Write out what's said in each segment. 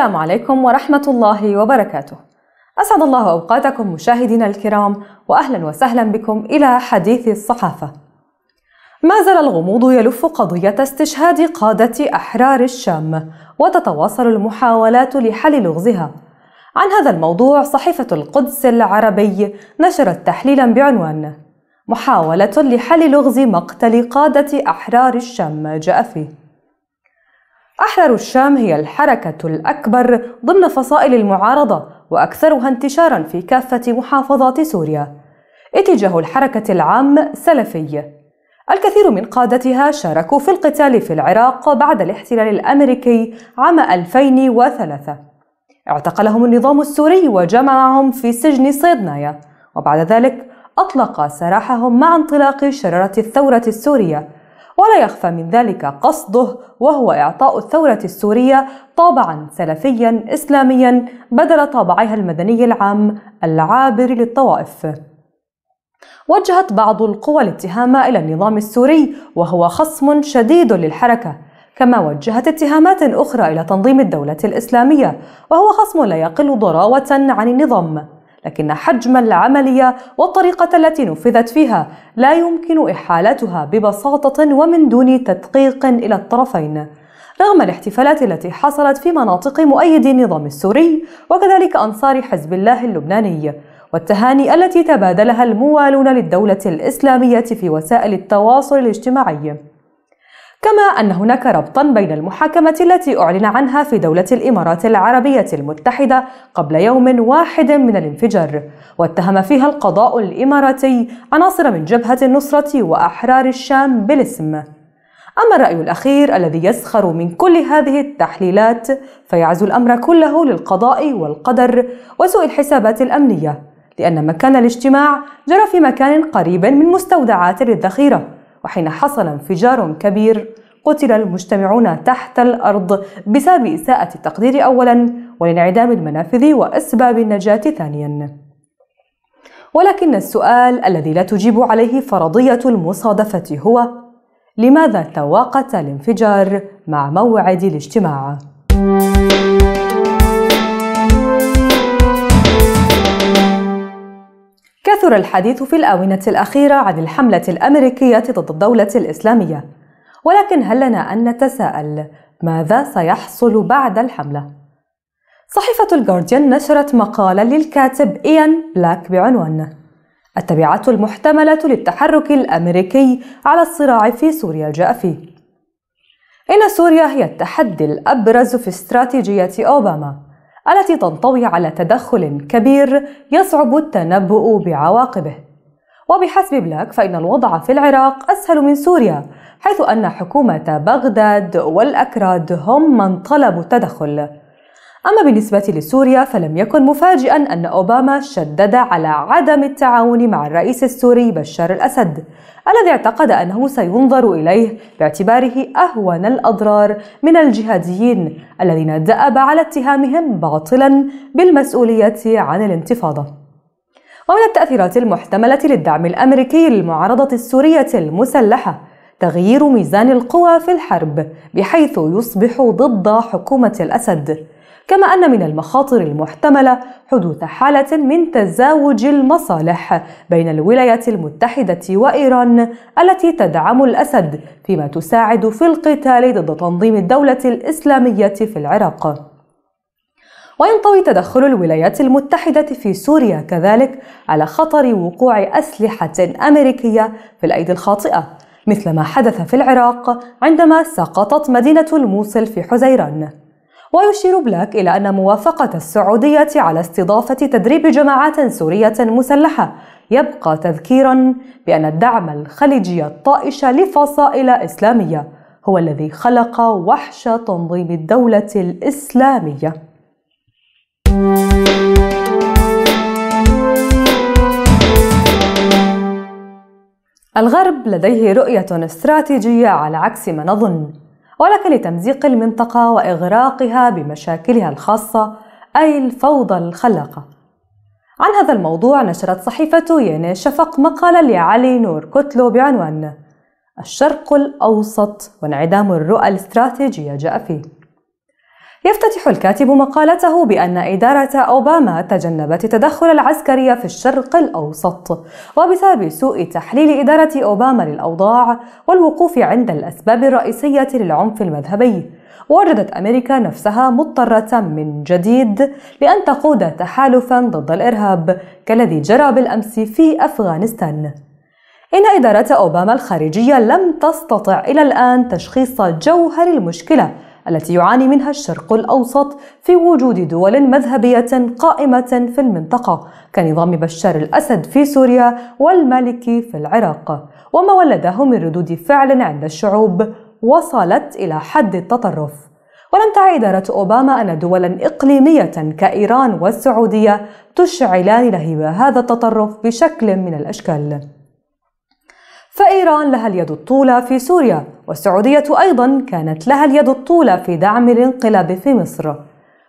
السلام عليكم ورحمة الله وبركاته. أسعد الله أوقاتكم مشاهدينا الكرام وأهلا وسهلا بكم إلى حديث الصحافة. ما زال الغموض يلف قضية استشهاد قادة أحرار الشام وتتواصل المحاولات لحل لغزها. عن هذا الموضوع صحيفة القدس العربي نشرت تحليلا بعنوان محاولة لحل لغز مقتل قادة أحرار الشام جاء فيه أحرار الشام هي الحركة الأكبر ضمن فصائل المعارضة وأكثرها انتشارا في كافة محافظات سوريا اتجاه الحركة العام سلفي الكثير من قادتها شاركوا في القتال في العراق بعد الاحتلال الأمريكي عام 2003 اعتقلهم النظام السوري وجمعهم في سجن صيدنايا وبعد ذلك أطلق سراحهم مع انطلاق شرارة الثورة السورية ولا يخفى من ذلك قصده وهو إعطاء الثورة السورية طابعا سلفيا إسلاميا بدل طابعها المدني العام العابر للطوائف وجهت بعض القوى الاتهام إلى النظام السوري وهو خصم شديد للحركة كما وجهت اتهامات أخرى إلى تنظيم الدولة الإسلامية وهو خصم لا يقل ضراوة عن النظام لكن حجم العملية والطريقة التي نفذت فيها لا يمكن إحالتها ببساطة ومن دون تدقيق إلى الطرفين رغم الاحتفالات التي حصلت في مناطق مؤيدي النظام السوري وكذلك أنصار حزب الله اللبناني والتهاني التي تبادلها الموالون للدولة الإسلامية في وسائل التواصل الاجتماعي كما أن هناك ربطا بين المحاكمة التي أعلن عنها في دولة الإمارات العربية المتحدة قبل يوم واحد من الانفجار واتهم فيها القضاء الإماراتي عناصر من جبهة النصرة وأحرار الشام بالاسم أما الرأي الأخير الذي يسخر من كل هذه التحليلات فيعزو الأمر كله للقضاء والقدر وسوء الحسابات الأمنية لأن مكان الاجتماع جرى في مكان قريب من مستودعات للذخيرة وحين حصل انفجار كبير قتل المجتمعون تحت الأرض بسبب إساءة التقدير أولا والانعدام المنافذ وأسباب النجاة ثانيا ولكن السؤال الذي لا تجيب عليه فرضية المصادفة هو لماذا تواقت الانفجار مع موعد الاجتماع؟ كثر الحديث في الآونة الأخيرة عن الحملة الأمريكية ضد الدولة الإسلامية ولكن هل لنا أن نتساءل ماذا سيحصل بعد الحملة؟ صحيفة الجارديان نشرت مقالا للكاتب إيان بلاك بعنوان التبعات المحتملة للتحرك الأمريكي على الصراع في سوريا جاء فيه إن سوريا هي التحدي الأبرز في استراتيجية أوباما التي تنطوي على تدخل كبير يصعب التنبؤ بعواقبه وبحسب بلاك فإن الوضع في العراق أسهل من سوريا حيث أن حكومة بغداد والأكراد هم من طلبوا التدخل أما بالنسبة لسوريا فلم يكن مفاجئا أن أوباما شدد على عدم التعاون مع الرئيس السوري بشار الأسد الذي اعتقد أنه سينظر إليه باعتباره أهون الأضرار من الجهاديين الذين دأب على اتهامهم باطلا بالمسؤولية عن الانتفاضة ومن التأثيرات المحتملة للدعم الأمريكي للمعارضة السورية المسلحة تغيير ميزان القوى في الحرب بحيث يصبح ضد حكومة الأسد كما أن من المخاطر المحتملة حدوث حالة من تزاوج المصالح بين الولايات المتحدة وإيران التي تدعم الأسد فيما تساعد في القتال ضد تنظيم الدولة الإسلامية في العراق. وينطوي تدخل الولايات المتحدة في سوريا كذلك على خطر وقوع أسلحة أمريكية في الأيدي الخاطئة مثل ما حدث في العراق عندما سقطت مدينة الموصل في حزيران ويشير بلاك إلى أن موافقة السعودية على استضافة تدريب جماعات سورية مسلحة يبقى تذكيرا بأن الدعم الخليجي الطائش لفصائل إسلامية هو الذي خلق وحش تنظيم الدولة الإسلامية. الغرب لديه رؤية استراتيجية على عكس ما نظن. ولك لتمزيق المنطقة وإغراقها بمشاكلها الخاصة أي الفوضى الخلاقة. عن هذا الموضوع نشرت صحيفة يناي شفق مقالا لعلي نور كتلو بعنوان الشرق الأوسط وانعدام الرؤى الاستراتيجية جاء فيه يفتتح الكاتب مقالته بأن إدارة أوباما تجنبت التدخل العسكري في الشرق الأوسط وبسبب سوء تحليل إدارة أوباما للأوضاع والوقوف عند الأسباب الرئيسية للعنف المذهبي وجدت أمريكا نفسها مضطرة من جديد لأن تقود تحالفا ضد الإرهاب كالذي جرى بالأمس في أفغانستان إن إدارة أوباما الخارجية لم تستطع إلى الآن تشخيص جوهر المشكلة التي يعاني منها الشرق الأوسط في وجود دول مذهبية قائمة في المنطقة كنظام بشار الأسد في سوريا والمالكي في العراق وما ولده من ردود فعل عند الشعوب وصلت إلى حد التطرف ولم تعي إدارة أوباما أن دولا إقليمية كإيران والسعودية تشعلان لهيب هذا التطرف بشكل من الأشكال فإيران لها اليد الطولة في سوريا والسعودية أيضا كانت لها اليد الطولة في دعم الانقلاب في مصر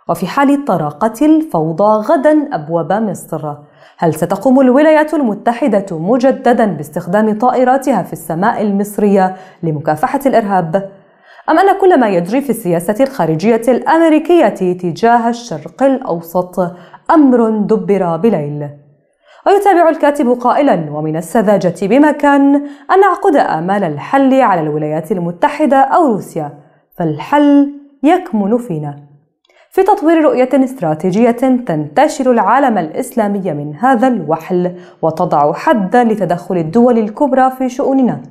وفي حال طرقت الفوضى غدا أبواب مصر هل ستقوم الولايات المتحدة مجددا باستخدام طائراتها في السماء المصرية لمكافحة الإرهاب؟ أم أن كل ما يجري في السياسة الخارجية الأمريكية تجاه الشرق الأوسط أمر دبر بليل؟ ويتابع الكاتب قائلا ومن السذاجة بمكان أن نعقد آمال الحل على الولايات المتحدة أو روسيا فالحل يكمن فينا في تطوير رؤية استراتيجية تنتشر العالم الإسلامي من هذا الوحل وتضع حدا لتدخل الدول الكبرى في شؤوننا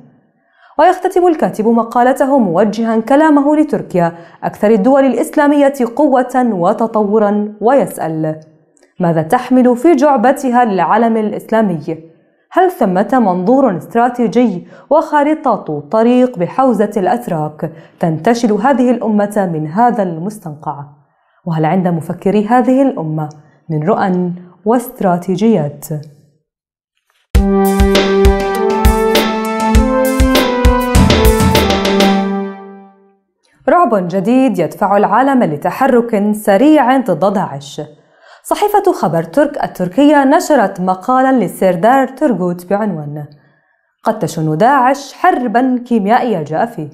ويختتم الكاتب مقالته موجها كلامه لتركيا أكثر الدول الإسلامية قوة وتطورا ويسأل ماذا تحمل في جعبتها للعلم الإسلامي؟ هل ثمة منظور استراتيجي وخارطة طريق بحوزة الأتراك تنتشل هذه الأمة من هذا المستنقع؟ وهل عند مفكري هذه الأمة من رؤى واستراتيجيات؟ رعب جديد يدفع العالم لتحرك سريع ضد داعش صحيفة خبر ترك التركية نشرت مقالا للسردار ترغوت بعنوان قد تشن داعش حربا كيميائية جاء فيه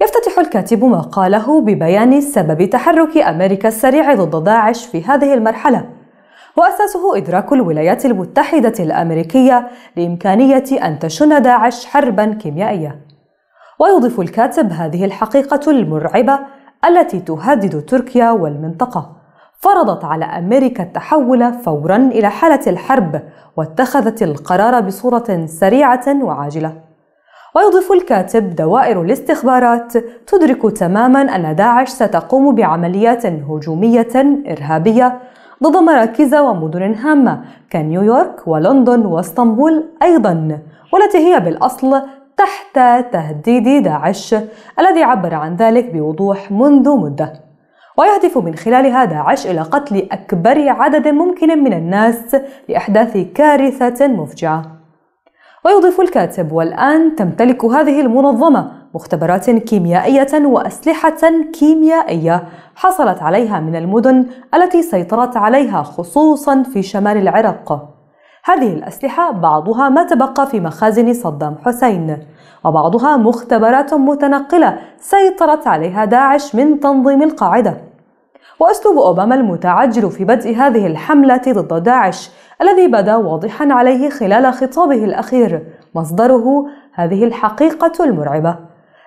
يفتتح الكاتب مقاله ببيان سبب تحرك أمريكا السريع ضد داعش في هذه المرحلة وأساسه إدراك الولايات المتحدة الأمريكية لإمكانية أن تشن داعش حربا كيميائية ويضيف الكاتب هذه الحقيقة المرعبة التي تهدد تركيا والمنطقة فرضت على أمريكا التحول فورا إلى حالة الحرب واتخذت القرار بصورة سريعة وعاجلة ويضيف الكاتب دوائر الاستخبارات تدرك تماما أن داعش ستقوم بعمليات هجومية إرهابية ضد مراكز ومدن هامة كنيويورك ولندن واسطنبول أيضا والتي هي بالأصل تحت تهديد داعش الذي عبر عن ذلك بوضوح منذ مده ويهدف من خلالها داعش إلى قتل أكبر عدد ممكن من الناس لإحداث كارثة مفجعة ويضيف الكاتب والآن تمتلك هذه المنظمة مختبرات كيميائية وأسلحة كيميائية حصلت عليها من المدن التي سيطرت عليها خصوصا في شمال العراق هذه الأسلحة بعضها ما تبقى في مخازن صدام حسين وبعضها مختبرات متنقلة سيطرت عليها داعش من تنظيم القاعدة وأسلوب أوباما المتعجل في بدء هذه الحملة ضد داعش الذي بدا واضحا عليه خلال خطابه الأخير مصدره هذه الحقيقة المرعبة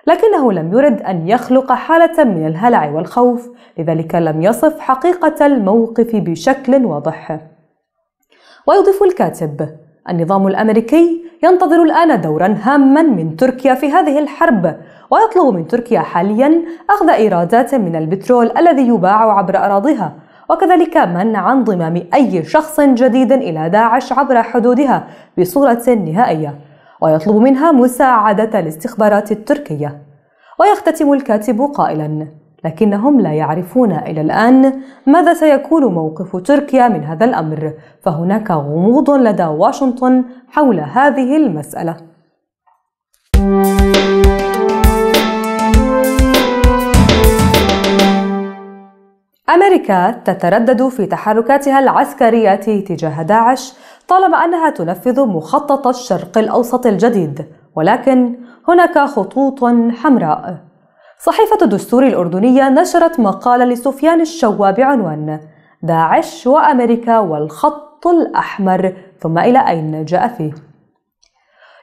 لكنه لم يرد أن يخلق حالة من الهلع والخوف لذلك لم يصف حقيقة الموقف بشكل واضح ويضيف الكاتب النظام الامريكي ينتظر الان دورا هاما من تركيا في هذه الحرب ويطلب من تركيا حاليا اخذ ايرادات من البترول الذي يباع عبر اراضيها وكذلك منع انضمام اي شخص جديد الى داعش عبر حدودها بصوره نهائيه ويطلب منها مساعده الاستخبارات التركيه ويختتم الكاتب قائلا لكنهم لا يعرفون إلى الآن ماذا سيكون موقف تركيا من هذا الأمر، فهناك غموض لدى واشنطن حول هذه المسألة. أمريكا تتردد في تحركاتها العسكرية تجاه داعش طالما أنها تنفذ مخطط الشرق الأوسط الجديد، ولكن هناك خطوط حمراء صحيفة الدستور الأردنية نشرت مقالا لسفيان الشوا بعنوان داعش وأمريكا والخط الأحمر ثم إلى أين جاء فيه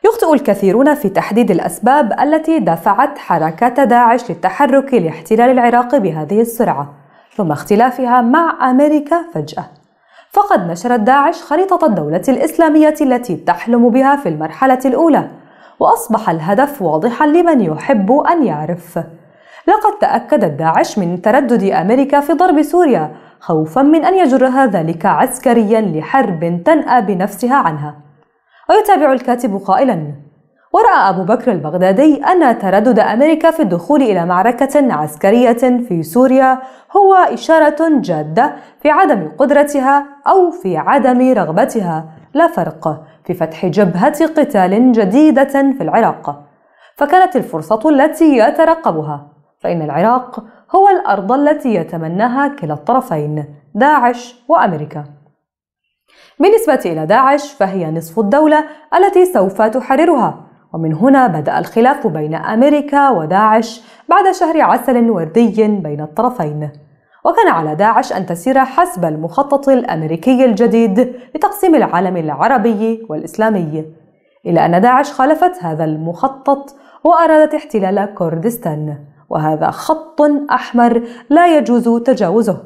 يخطئ الكثيرون في تحديد الأسباب التي دفعت حركة داعش للتحرك لاحتلال العراق بهذه السرعة ثم اختلافها مع أمريكا فجأة فقد نشرت داعش خريطة الدولة الإسلامية التي تحلم بها في المرحلة الأولى وأصبح الهدف واضحا لمن يحب أن يعرف لقد تأكدت داعش من تردد أمريكا في ضرب سوريا خوفا من أن يجرها ذلك عسكريا لحرب تنأى بنفسها عنها ويتابع الكاتب قائلا ورأى أبو بكر البغدادي أن تردد أمريكا في الدخول إلى معركة عسكرية في سوريا هو إشارة جادة في عدم قدرتها أو في عدم رغبتها لا فرق في فتح جبهة قتال جديدة في العراق فكانت الفرصة التي يترقبها فإن العراق هو الأرض التي يتمناها كلا الطرفين داعش وأمريكا بالنسبة إلى داعش فهي نصف الدولة التي سوف تحررها ومن هنا بدأ الخلاف بين أمريكا وداعش بعد شهر عسل وردي بين الطرفين وكان على داعش أن تسير حسب المخطط الأمريكي الجديد لتقسيم العالم العربي والإسلامي إلا أن داعش خالفت هذا المخطط وأرادت احتلال كردستان وهذا خط أحمر لا يجوز تجاوزه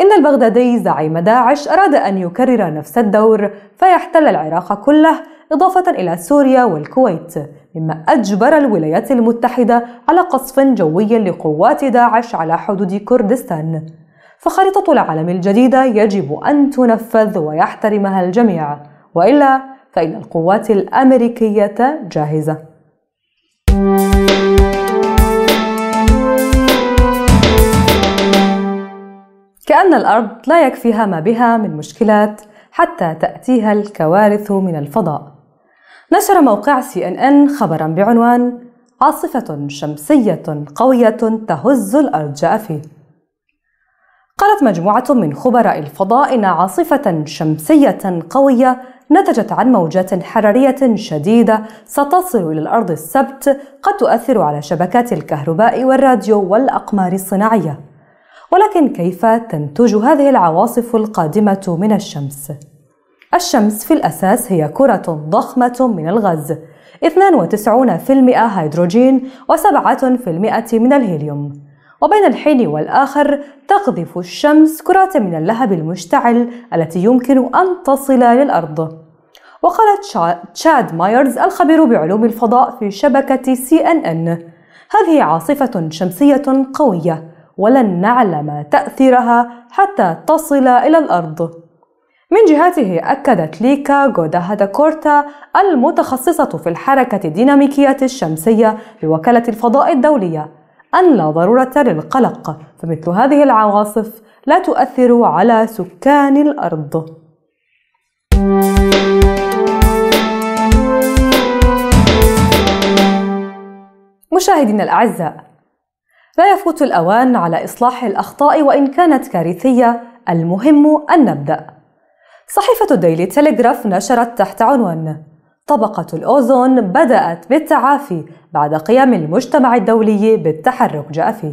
إن البغدادي زعيم داعش أراد أن يكرر نفس الدور فيحتل العراق كله إضافة إلى سوريا والكويت مما أجبر الولايات المتحدة على قصف جوي لقوات داعش على حدود كردستان فخريطة العالم الجديدة يجب أن تنفذ ويحترمها الجميع وإلا فإن القوات الأمريكية جاهزة كأن الأرض لا يكفيها ما بها من مشكلات حتى تأتيها الكوارث من الفضاء نشر موقع سي إن إن خبرا بعنوان عاصفة شمسية قوية تهز الأرض جافي قالت مجموعة من خبراء الفضاء إن عاصفة شمسية قوية نتجت عن موجات حرارية شديدة ستصل إلى الأرض السبت قد تؤثر على شبكات الكهرباء والراديو والأقمار الصناعية ولكن كيف تنتج هذه العواصف القادمة من الشمس؟ الشمس في الأساس هي كرة ضخمة من الغاز 92% هيدروجين و7% من الهيليوم وبين الحين والآخر تقذف الشمس كرات من اللهب المشتعل التي يمكن أن تصل للأرض وقال تشاد مايرز الخبير بعلوم الفضاء في شبكة سي أن أن هذه عاصفة شمسية قوية ولن نعلم تأثيرها حتى تصل إلى الأرض. من جهته أكدت ليكا غوداهادا كورتا المتخصصة في الحركة الديناميكية الشمسية بوكالة الفضاء الدولية أن لا ضرورة للقلق فمثل هذه العواصف لا تؤثر على سكان الأرض. مشاهدينا الأعزاء لا يفوت الأوان على إصلاح الأخطاء وإن كانت كارثية المهم أن نبدأ صحيفة ديلي تيليغراف نشرت تحت عنوان طبقة الأوزون بدأت بالتعافي بعد قيام المجتمع الدولي بالتحرك جافي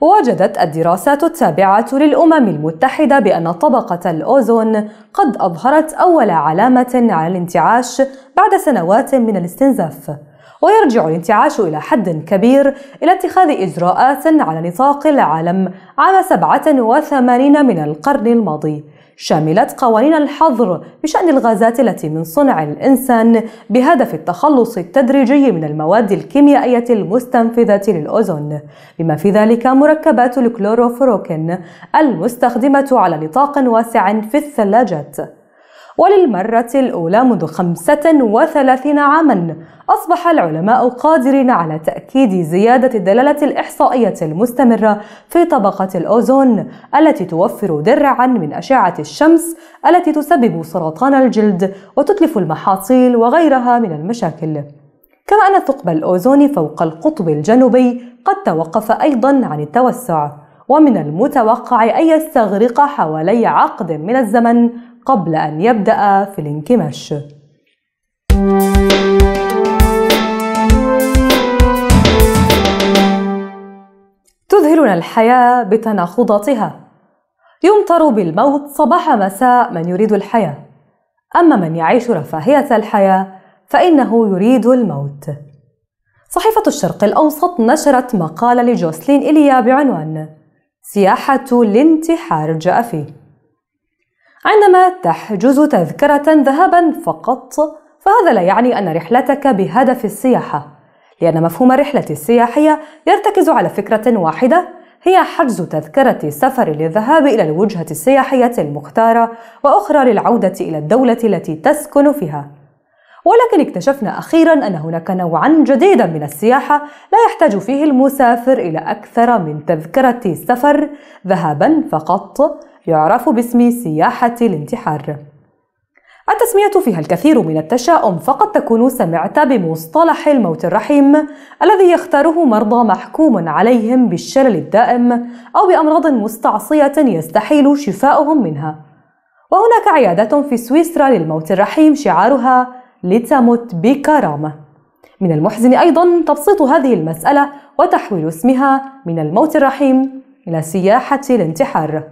وجدت الدراسات التابعة للأمم المتحدة بأن طبقة الأوزون قد أظهرت أول علامة على الانتعاش بعد سنوات من الاستنزاف ويرجع الانتعاش إلى حد كبير إلى اتخاذ إجراءات على نطاق العالم عام 87 من القرن الماضي شملت قوانين الحظر بشأن الغازات التي من صنع الإنسان بهدف التخلص التدريجي من المواد الكيميائية المستنفذة للأوزون بما في ذلك مركبات الكلوروفروكين المستخدمة على نطاق واسع في الثلاجات وللمرة الأولى منذ 35 عاما أصبح العلماء قادرين على تأكيد زيادة الدلالة الإحصائية المستمرة في طبقة الأوزون التي توفر درعا من أشعة الشمس التي تسبب سرطان الجلد وتتلف المحاصيل وغيرها من المشاكل كما أن ثقب الأوزون فوق القطب الجنوبي قد توقف أيضا عن التوسع ومن المتوقع أن يستغرق حوالي عقد من الزمن قبل أن يبدأ في الانكماش. تذهلنا الحياة بتناقضاتها. يمطر بالموت صباح مساء من يريد الحياة، أما من يعيش رفاهية الحياة فإنه يريد الموت. صحيفة الشرق الأوسط نشرت مقالة لجوسلين إيليا بعنوان سياحة الانتحار جاء فيه عندما تحجز تذكرة ذهابا فقط فهذا لا يعني أن رحلتك بهدف السياحة لأن مفهوم الرحلة السياحية يرتكز على فكرة واحدة هي حجز تذكرة سفر للذهاب إلى الوجهة السياحية المختارة وأخرى للعودة إلى الدولة التي تسكن فيها ولكن اكتشفنا أخيرا أن هناك نوعا جديدا من السياحة لا يحتاج فيه المسافر إلى أكثر من تذكرة سفر ذهابا فقط يعرف باسم سياحة الانتحار. التسمية فيها الكثير من التشاؤم فقد تكون سمعت بمصطلح الموت الرحيم الذي يختاره مرضى محكوم عليهم بالشلل الدائم أو بأمراض مستعصية يستحيل شفاؤهم منها. وهناك عيادات في سويسرا للموت الرحيم شعارها لتمت بكرامة. من المحزن أيضا تبسيط هذه المسألة وتحويل اسمها من الموت الرحيم إلى سياحة الانتحار.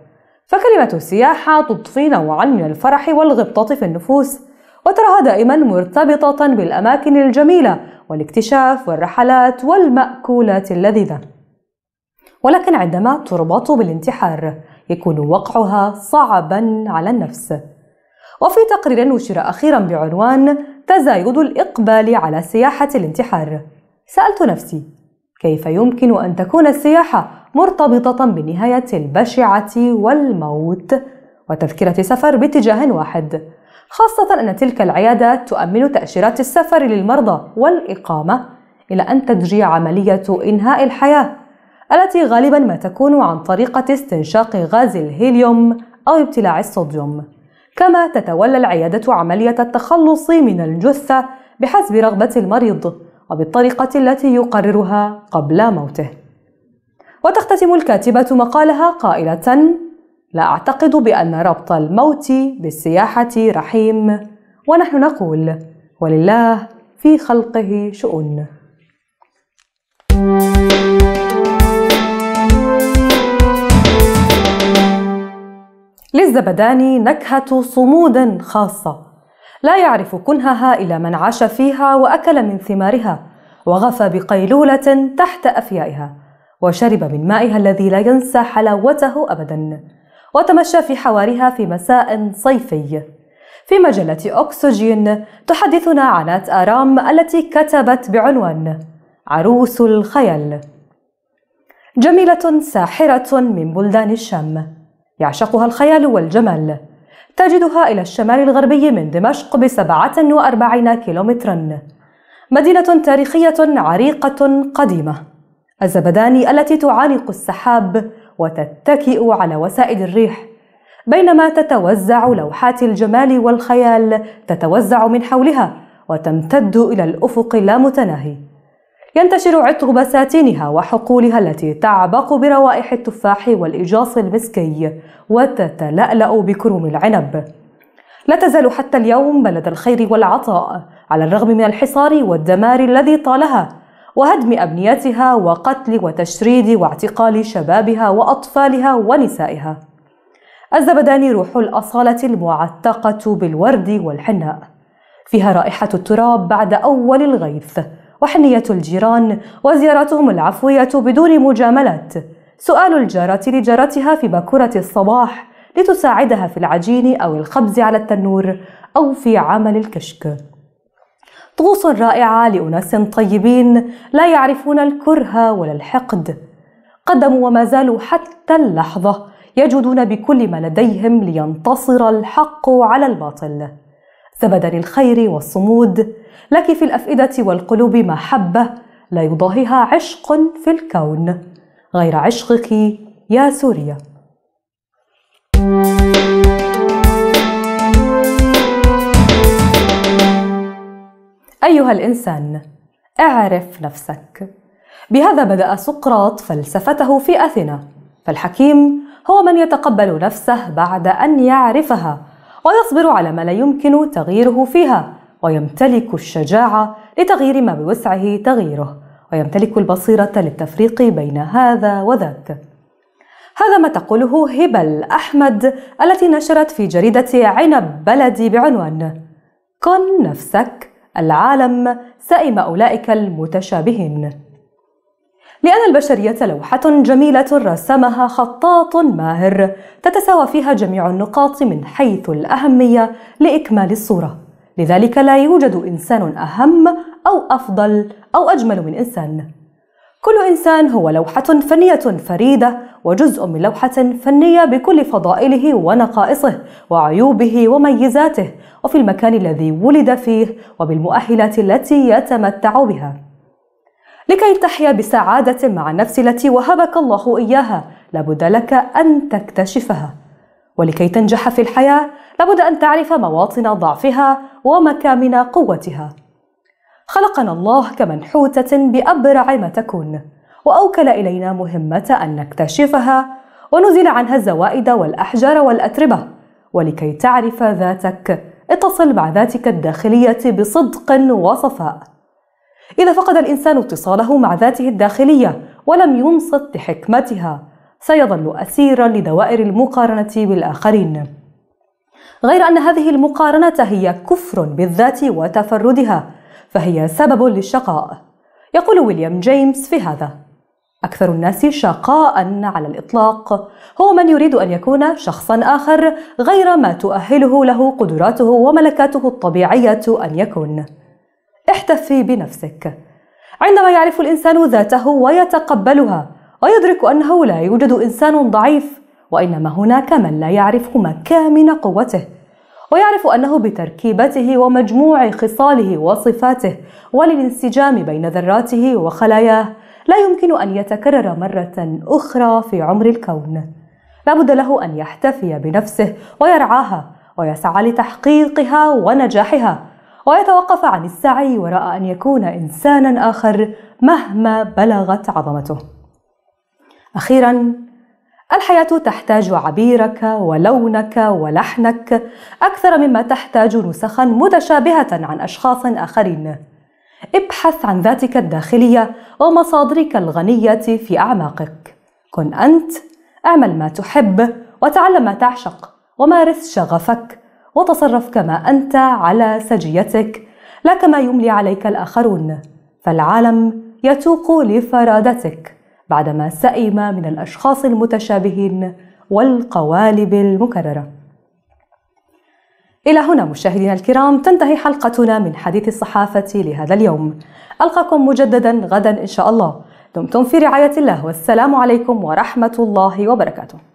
فكلمة السياحة تضفي نوعا من الفرح والغبطة في النفوس وتراها دائما مرتبطة بالأماكن الجميلة والاكتشاف والرحلات والمأكولات اللذيذة ولكن عندما تربط بالانتحار يكون وقعها صعبا على النفس وفي تقرير نشر أخيرا بعنوان تزايد الإقبال على سياحة الانتحار سألت نفسي كيف يمكن أن تكون السياحة مرتبطة بالنهاية البشعة والموت وتذكرة سفر باتجاه واحد خاصة أن تلك العيادات تؤمن تأشيرات السفر للمرضى والإقامة إلى أن تجري عملية إنهاء الحياة التي غالبا ما تكون عن طريقة استنشاق غاز الهيليوم أو ابتلاع الصوديوم كما تتولى العيادة عملية التخلص من الجثة بحسب رغبة المريض وبالطريقة التي يقررها قبل موته وتختتم الكاتبة مقالها قائلة: "لا أعتقد بأن ربط الموت بالسياحة رحيم، ونحن نقول: ولله في خلقه شؤون". للزبداني نكهة صمود خاصة لا يعرف كنهها إلا من عاش فيها وأكل من ثمارها وغفى بقيلولة تحت أفيائها وشرب من مائها الذي لا ينسى حلاوته أبدا وتمشى في حوارها في مساء صيفي في مجلة أكسجين تحدثنا عنات آرام التي كتبت بعنوان عروس الخيال جميلة ساحرة من بلدان الشام يعشقها الخيال والجمال تجدها إلى الشمال الغربي من دمشق بسبعة وأربعين كيلومترا مدينة تاريخية عريقة قديمة الزبداني التي تعانق السحاب وتتكئ على وسائد الريح بينما تتوزع لوحات الجمال والخيال تتوزع من حولها وتمتد الى الافق اللامتناهي ينتشر عطر بساتينها وحقولها التي تعبق بروائح التفاح والاجاص المسكي وتتلالا بكروم العنب لا تزال حتى اليوم بلد الخير والعطاء على الرغم من الحصار والدمار الذي طالها وهدم أبنيتها وقتل وتشريد واعتقال شبابها وأطفالها ونسائها. الزبداني روح الأصالة المعتقة بالورد والحناء. فيها رائحة التراب بعد أول الغيث، وحنية الجيران، وزيارتهم العفوية بدون مجاملات، سؤال الجارة لجارتها في باكورة الصباح لتساعدها في العجين أو الخبز على التنور أو في عمل الكشك. طقوس رائعة لأناس طيبين لا يعرفون الكره ولا الحقد قدموا وما زالوا حتى اللحظة يجدون بكل ما لديهم لينتصر الحق على الباطل زبدا للخير والصمود لك في الأفئدة والقلوب محبة لا يضاهيها عشق في الكون غير عشقك يا سوريا thank you أيها الإنسان، اعرف نفسك. بهذا بدأ سقراط فلسفته في أثينا، فالحكيم هو من يتقبل نفسه بعد أن يعرفها، ويصبر على ما لا يمكن تغييره فيها، ويمتلك الشجاعة لتغيير ما بوسعه تغييره، ويمتلك البصيرة للتفريق بين هذا وذاك. هذا ما تقوله هبل أحمد التي نشرت في جريدة عنب بلدي بعنوان: كن نفسك العالم سئم أولئك المتشابهين لأن البشرية لوحة جميلة رسمها خطاط ماهر تتساوى فيها جميع النقاط من حيث الأهمية لإكمال الصورة لذلك لا يوجد إنسان أهم أو أفضل أو أجمل من إنسان كل إنسان هو لوحة فنية فريدة وجزء من لوحة فنية بكل فضائله ونقائصه وعيوبه وميزاته وفي المكان الذي ولد فيه وبالمؤهلات التي يتمتع بها لكي تحيا بسعادة مع النفس التي وهبك الله إياها لابد لك أن تكتشفها ولكي تنجح في الحياة لابد أن تعرف مواطن ضعفها ومكامن قوتها خلقنا الله كمنحوتة بأبرع ما تكون وأوكل إلينا مهمة أن نكتشفها ونزل عنها الزوائد والأحجار والأتربة ولكي تعرف ذاتك اتصل مع ذاتك الداخلية بصدق وصفاء إذا فقد الإنسان اتصاله مع ذاته الداخلية ولم ينصت لحكمتها سيظل أسيرا لدوائر المقارنة بالآخرين غير أن هذه المقارنة هي كفر بالذات وتفردها فهي سبب للشقاء يقول ويليام جيمس في هذا أكثر الناس شقاء على الإطلاق هو من يريد أن يكون شخصا آخر غير ما تؤهله له قدراته وملكاته الطبيعية أن يكون احتفي بنفسك عندما يعرف الإنسان ذاته ويتقبلها ويدرك أنه لا يوجد إنسان ضعيف وإنما هناك من لا يعرف مكامن قوته ويعرف أنه بتركيبته ومجموع خصاله وصفاته وللانسجام بين ذراته وخلاياه لا يمكن أن يتكرر مرة أخرى في عمر الكون لابد له أن يحتفي بنفسه ويرعاها ويسعى لتحقيقها ونجاحها ويتوقف عن السعي وراء أن يكون إنسانا آخر مهما بلغت عظمته أخيرا الحياة تحتاج عبيرك ولونك ولحنك أكثر مما تحتاج نسخا متشابهة عن أشخاص آخرين. ابحث عن ذاتك الداخلية ومصادرك الغنية في أعماقك. كن أنت، اعمل ما تحب، وتعلم ما تعشق، ومارس شغفك، وتصرف كما أنت على سجيتك، لا كما يملي عليك الآخرون، فالعالم يتوق لفرادتك. بعدما سئم من الاشخاص المتشابهين والقوالب المكرره الى هنا مشاهدينا الكرام تنتهي حلقتنا من حديث الصحافه لهذا اليوم القاكم مجددا غدا ان شاء الله دمتم في رعايه الله والسلام عليكم ورحمه الله وبركاته